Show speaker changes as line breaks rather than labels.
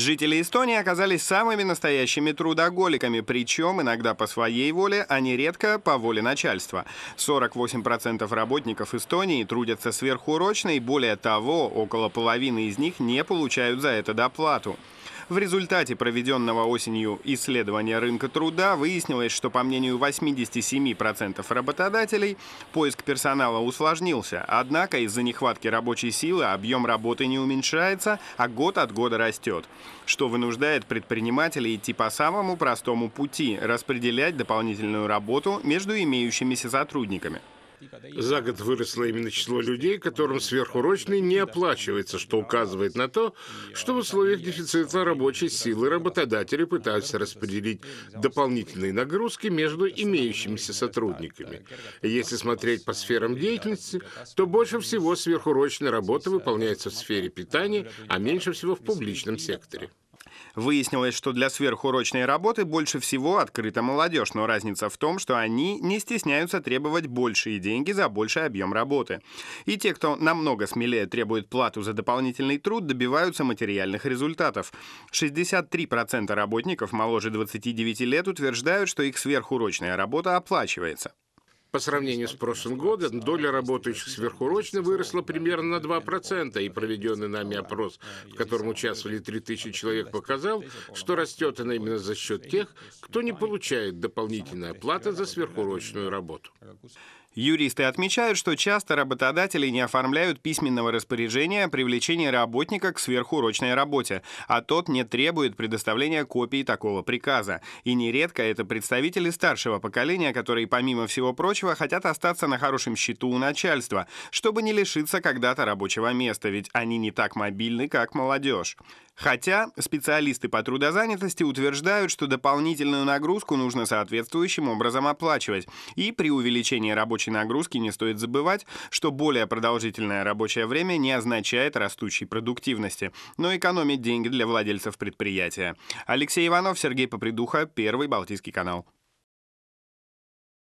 Жители Эстонии оказались самыми настоящими трудоголиками, причем иногда по своей воле, а не редко по воле начальства. 48% работников Эстонии трудятся сверхурочно, и более того, около половины из них не получают за это доплату. В результате проведенного осенью исследования рынка труда выяснилось, что по мнению 87% работодателей поиск персонала усложнился. Однако из-за нехватки рабочей силы объем работы не уменьшается, а год от года растет, что вынуждает предпринимателей идти по самому простому пути – распределять дополнительную работу между имеющимися сотрудниками.
За год выросло именно число людей, которым сверхурочный не оплачивается, что указывает на то, что в условиях дефицита рабочей силы работодатели пытаются распределить дополнительные нагрузки между имеющимися сотрудниками. Если смотреть по сферам деятельности, то больше всего сверхурочной работа
выполняется в сфере питания, а меньше всего в публичном секторе. Выяснилось, что для сверхурочной работы больше всего открыта молодежь, но разница в том, что они не стесняются требовать большие деньги за больший объем работы. И те, кто намного смелее требует плату за дополнительный труд, добиваются материальных результатов. 63% работников моложе 29 лет утверждают, что их сверхурочная работа оплачивается.
По сравнению с прошлым годом, доля работающих сверхурочно выросла примерно на 2%, и проведенный нами опрос, в котором участвовали 3000 человек, показал, что растет
она именно за счет тех, кто не получает дополнительной оплаты за сверхурочную работу. Юристы отмечают, что часто работодатели не оформляют письменного распоряжения о привлечении работника к сверхурочной работе, а тот не требует предоставления копии такого приказа. И нередко это представители старшего поколения, которые, помимо всего прочего, хотят остаться на хорошем счету у начальства, чтобы не лишиться когда-то рабочего места, ведь они не так мобильны, как молодежь. Хотя специалисты по трудозанятости утверждают, что дополнительную нагрузку нужно соответствующим образом оплачивать. И при увеличении рабочей нагрузки не стоит забывать, что более продолжительное рабочее время не означает растущей продуктивности, но экономит деньги для владельцев предприятия. Алексей Иванов, Сергей Попридуха, Первый Балтийский канал.